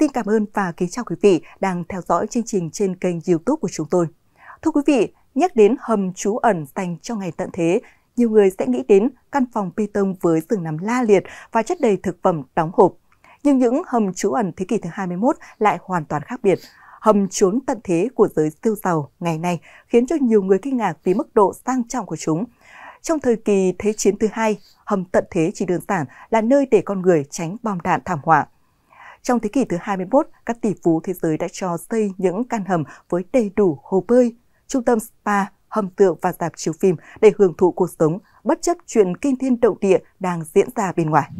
Xin cảm ơn và kính chào quý vị đang theo dõi chương trình trên kênh youtube của chúng tôi. Thưa quý vị, nhắc đến hầm trú ẩn dành cho ngày tận thế, nhiều người sẽ nghĩ đến căn phòng bê tông với giường nằm la liệt và chất đầy thực phẩm đóng hộp. Nhưng những hầm trú ẩn thế kỷ thứ 21 lại hoàn toàn khác biệt. Hầm trốn tận thế của giới siêu giàu ngày nay khiến cho nhiều người kinh ngạc vì mức độ sang trọng của chúng. Trong thời kỳ Thế chiến thứ hai, hầm tận thế chỉ đơn giản là nơi để con người tránh bom đạn thảm họa. Trong thế kỷ thứ 21, các tỷ phú thế giới đã cho xây những căn hầm với đầy đủ hồ bơi, trung tâm spa, hầm tượng và dạp chiếu phim để hưởng thụ cuộc sống, bất chấp chuyện kinh thiên động địa đang diễn ra bên ngoài.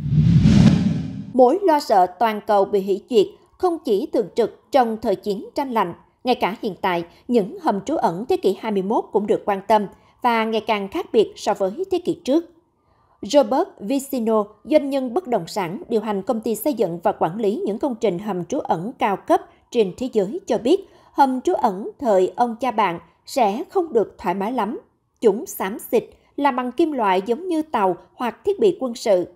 Mối lo sợ toàn cầu bị hủy diệt không chỉ thường trực trong thời chiến tranh lạnh, ngay cả hiện tại, những hầm trú ẩn thế kỷ 21 cũng được quan tâm và ngày càng khác biệt so với thế kỷ trước. Robert Vicino, doanh nhân bất động sản, điều hành công ty xây dựng và quản lý những công trình hầm trú ẩn cao cấp trên thế giới cho biết, hầm trú ẩn thời ông cha bạn sẽ không được thoải mái lắm. Chúng xám xịt, làm bằng kim loại giống như tàu hoặc thiết bị quân sự.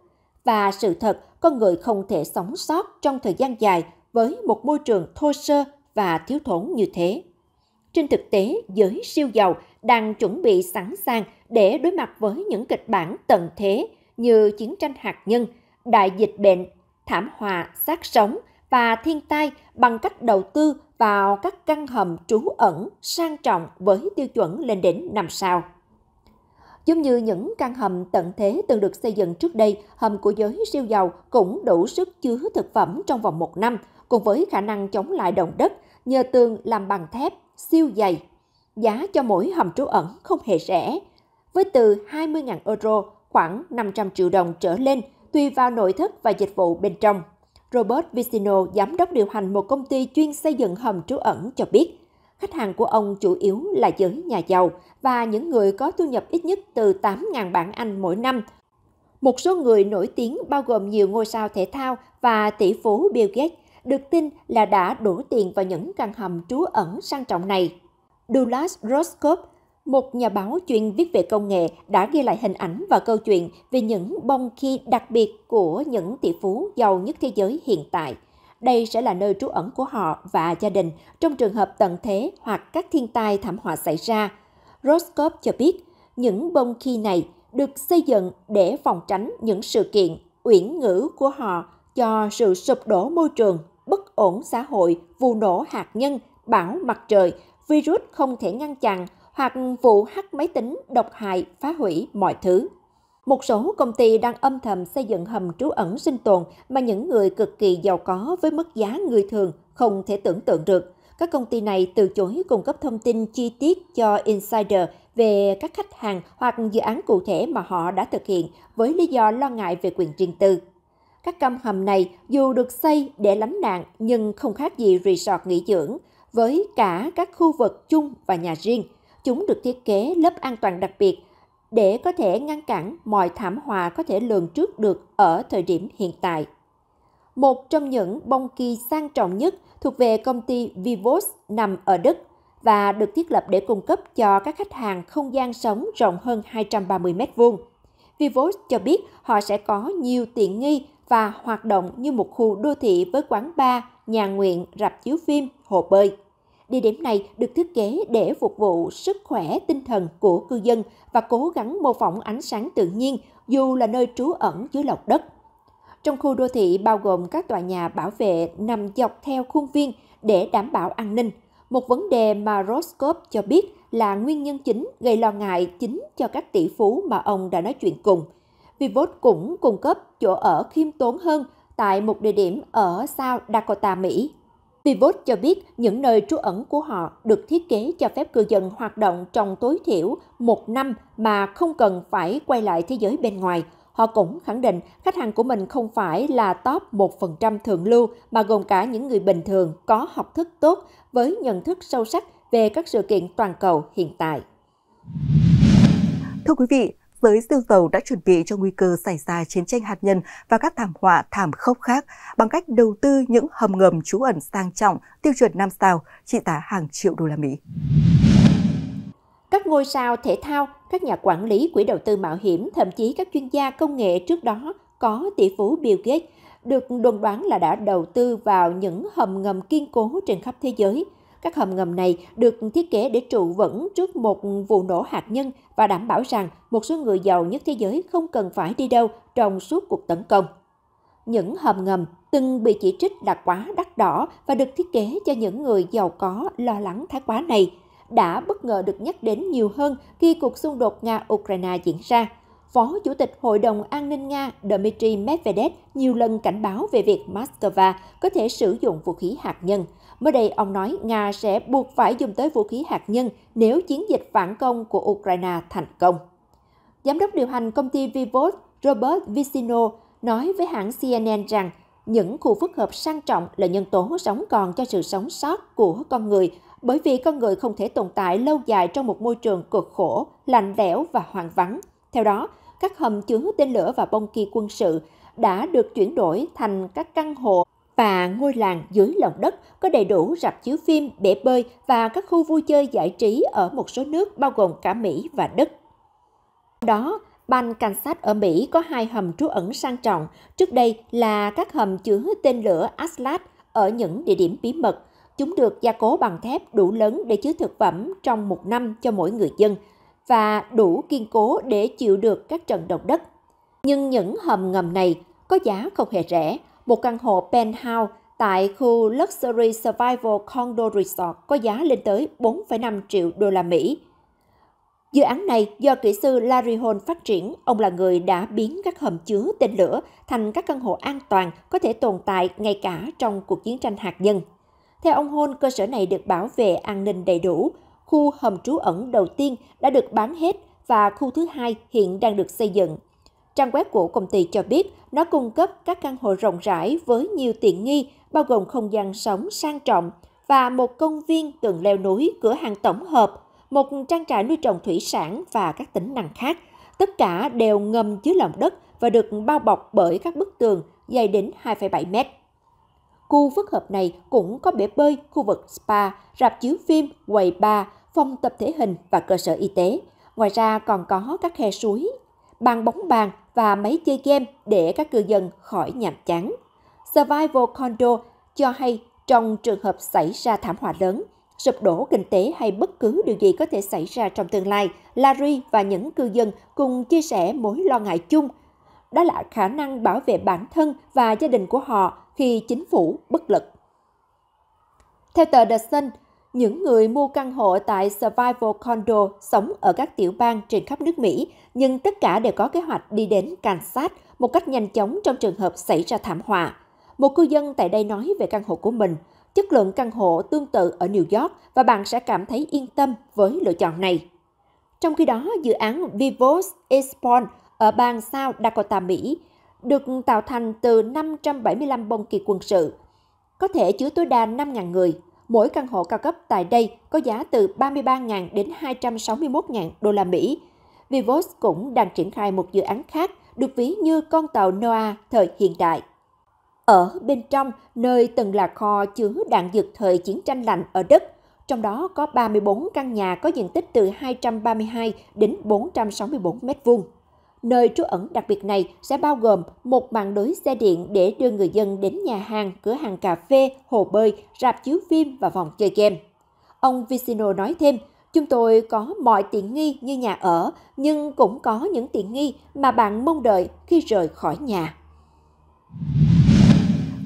Và sự thật, con người không thể sống sót trong thời gian dài với một môi trường thô sơ và thiếu thốn như thế. Trên thực tế, giới siêu giàu đang chuẩn bị sẵn sàng để đối mặt với những kịch bản tận thế như chiến tranh hạt nhân, đại dịch bệnh, thảm họa, sát sống và thiên tai bằng cách đầu tư vào các căn hầm trú ẩn sang trọng với tiêu chuẩn lên đến 5 sao. Giống như những căn hầm tận thế từng được xây dựng trước đây, hầm của giới siêu giàu cũng đủ sức chứa thực phẩm trong vòng một năm, cùng với khả năng chống lại động đất nhờ tường làm bằng thép siêu dày. Giá cho mỗi hầm trú ẩn không hề rẻ, với từ 20.000 euro khoảng 500 triệu đồng trở lên tùy vào nội thất và dịch vụ bên trong. Robert Vicino, giám đốc điều hành một công ty chuyên xây dựng hầm trú ẩn cho biết, khách hàng của ông chủ yếu là giới nhà giàu và những người có thu nhập ít nhất từ 8.000 bảng Anh mỗi năm. Một số người nổi tiếng bao gồm nhiều ngôi sao thể thao và tỷ phú Bill Gates được tin là đã đổ tiền vào những căn hầm trú ẩn sang trọng này. Douglas Roscoe, một nhà báo chuyên viết về công nghệ, đã ghi lại hình ảnh và câu chuyện về những bông khi đặc biệt của những tỷ phú giàu nhất thế giới hiện tại. Đây sẽ là nơi trú ẩn của họ và gia đình trong trường hợp tận thế hoặc các thiên tai thảm họa xảy ra. Roscoe cho biết, những bông khi này được xây dựng để phòng tránh những sự kiện uyển ngữ của họ cho sự sụp đổ môi trường, bất ổn xã hội, vụ nổ hạt nhân, bão mặt trời, virus không thể ngăn chặn hoặc vụ hack máy tính độc hại phá hủy mọi thứ. Một số công ty đang âm thầm xây dựng hầm trú ẩn sinh tồn mà những người cực kỳ giàu có với mức giá người thường không thể tưởng tượng được. Các công ty này từ chối cung cấp thông tin chi tiết cho insider về các khách hàng hoặc dự án cụ thể mà họ đã thực hiện với lý do lo ngại về quyền riêng tư. Các căn hầm này dù được xây để lánh nạn nhưng không khác gì resort nghỉ dưỡng, với cả các khu vực chung và nhà riêng. Chúng được thiết kế lớp an toàn đặc biệt để có thể ngăn cản mọi thảm họa có thể lường trước được ở thời điểm hiện tại. Một trong những bông kỳ sang trọng nhất thuộc về công ty Vivos nằm ở Đức và được thiết lập để cung cấp cho các khách hàng không gian sống rộng hơn 230 m2. Vivos cho biết họ sẽ có nhiều tiện nghi và hoạt động như một khu đô thị với quán bar, nhà nguyện, rạp chiếu phim, hồ bơi. Địa điểm này được thiết kế để phục vụ sức khỏe tinh thần của cư dân và cố gắng mô phỏng ánh sáng tự nhiên dù là nơi trú ẩn dưới lòng đất. Trong khu đô thị bao gồm các tòa nhà bảo vệ nằm dọc theo khuôn viên để đảm bảo an ninh, một vấn đề mà Roscoe cho biết là nguyên nhân chính gây lo ngại chính cho các tỷ phú mà ông đã nói chuyện cùng – Pivot cũng cung cấp chỗ ở khiêm tốn hơn tại một địa điểm ở South Dakota, Mỹ. Pivot cho biết những nơi trú ẩn của họ được thiết kế cho phép cư dân hoạt động trong tối thiểu một năm mà không cần phải quay lại thế giới bên ngoài. Họ cũng khẳng định khách hàng của mình không phải là top 1% thượng lưu mà gồm cả những người bình thường có học thức tốt với nhận thức sâu sắc về các sự kiện toàn cầu hiện tại. Thưa quý vị, giới siêu giàu đã chuẩn bị cho nguy cơ xảy ra chiến tranh hạt nhân và các thảm họa thảm khốc khác bằng cách đầu tư những hầm ngầm trú ẩn sang trọng, tiêu chuẩn 5 sao, trị giá hàng triệu đô la Mỹ. Các ngôi sao thể thao, các nhà quản lý quỹ đầu tư mạo hiểm, thậm chí các chuyên gia công nghệ trước đó có tỷ phú Bill Gates được đồn đoán là đã đầu tư vào những hầm ngầm kiên cố trên khắp thế giới – các hầm ngầm này được thiết kế để trụ vững trước một vụ nổ hạt nhân và đảm bảo rằng một số người giàu nhất thế giới không cần phải đi đâu trong suốt cuộc tấn công. Những hầm ngầm từng bị chỉ trích là quá đắt đỏ và được thiết kế cho những người giàu có lo lắng thái quá này, đã bất ngờ được nhắc đến nhiều hơn khi cuộc xung đột Nga-Ukraine diễn ra – Phó Chủ tịch Hội đồng An ninh Nga Dmitry Medvedev nhiều lần cảnh báo về việc Moscow có thể sử dụng vũ khí hạt nhân. Mới đây, ông nói Nga sẽ buộc phải dùng tới vũ khí hạt nhân nếu chiến dịch phản công của Ukraine thành công. Giám đốc điều hành công ty Vivos Robert Vicino nói với hãng CNN rằng những khu phức hợp sang trọng là nhân tố sống còn cho sự sống sót của con người bởi vì con người không thể tồn tại lâu dài trong một môi trường cực khổ, lạnh lẽo và hoang vắng. Theo đó, các hầm chứa tên lửa và bông kỳ quân sự đã được chuyển đổi thành các căn hộ và ngôi làng dưới lòng đất có đầy đủ rạp chiếu phim, bể bơi và các khu vui chơi giải trí ở một số nước bao gồm cả Mỹ và Đức. Đó, bang sát ở Mỹ có hai hầm trú ẩn sang trọng, trước đây là các hầm chứa tên lửa Aslat ở những địa điểm bí mật. Chúng được gia cố bằng thép đủ lớn để chứa thực phẩm trong một năm cho mỗi người dân – và đủ kiên cố để chịu được các trận động đất. Nhưng những hầm ngầm này có giá không hề rẻ. Một căn hộ penthouse tại khu Luxury Survival Condo Resort có giá lên tới 4,5 triệu đô la Mỹ. Dự án này do kỹ sư Larry Hall phát triển, ông là người đã biến các hầm chứa tên lửa thành các căn hộ an toàn có thể tồn tại ngay cả trong cuộc chiến tranh hạt nhân. Theo ông Hall, cơ sở này được bảo vệ an ninh đầy đủ, khu hầm trú ẩn đầu tiên đã được bán hết và khu thứ hai hiện đang được xây dựng. Trang web của công ty cho biết nó cung cấp các căn hộ rộng rãi với nhiều tiện nghi, bao gồm không gian sống sang trọng và một công viên tường leo núi, cửa hàng tổng hợp, một trang trại nuôi trồng thủy sản và các tính năng khác. Tất cả đều ngầm dưới lòng đất và được bao bọc bởi các bức tường dài đến 2,7 mét. Khu phức hợp này cũng có bể bơi, khu vực spa, rạp chiếu phim, quầy bar, phòng tập thể hình và cơ sở y tế. Ngoài ra còn có các khe suối, bàn bóng bàn và máy chơi game để các cư dân khỏi nhàm chán. Survival Condo cho hay trong trường hợp xảy ra thảm họa lớn, sụp đổ kinh tế hay bất cứ điều gì có thể xảy ra trong tương lai, Larry và những cư dân cùng chia sẻ mối lo ngại chung. Đó là khả năng bảo vệ bản thân và gia đình của họ khi chính phủ bất lực. Theo tờ The Sun, những người mua căn hộ tại Survival Condo sống ở các tiểu bang trên khắp nước Mỹ, nhưng tất cả đều có kế hoạch đi đến Kansas một cách nhanh chóng trong trường hợp xảy ra thảm họa. Một cư dân tại đây nói về căn hộ của mình, chất lượng căn hộ tương tự ở New York và bạn sẽ cảm thấy yên tâm với lựa chọn này. Trong khi đó, dự án Vivos Espon ở bang South Dakota, Mỹ được tạo thành từ 575 bông kỳ quân sự, có thể chứa tối đa 5.000 người mỗi căn hộ cao cấp tại đây có giá từ 33.000 đến 261.000 đô la Mỹ. Vivos cũng đang triển khai một dự án khác được ví như con tàu Noah thời hiện đại. Ở bên trong, nơi từng là kho chứa đạn dược thời chiến tranh lạnh ở đất, trong đó có 34 căn nhà có diện tích từ 232 đến 464 mét vuông. Nơi trú ẩn đặc biệt này sẽ bao gồm một mạng lưới xe điện để đưa người dân đến nhà hàng, cửa hàng cà phê, hồ bơi, rạp chiếu phim và phòng chơi game. Ông Vicino nói thêm, chúng tôi có mọi tiện nghi như nhà ở, nhưng cũng có những tiện nghi mà bạn mong đợi khi rời khỏi nhà.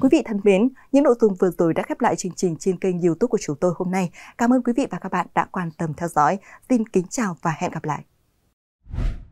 Quý vị thân mến, những nội dung vừa rồi đã khép lại chương trình trên kênh youtube của chúng tôi hôm nay. Cảm ơn quý vị và các bạn đã quan tâm theo dõi. Xin kính chào và hẹn gặp lại.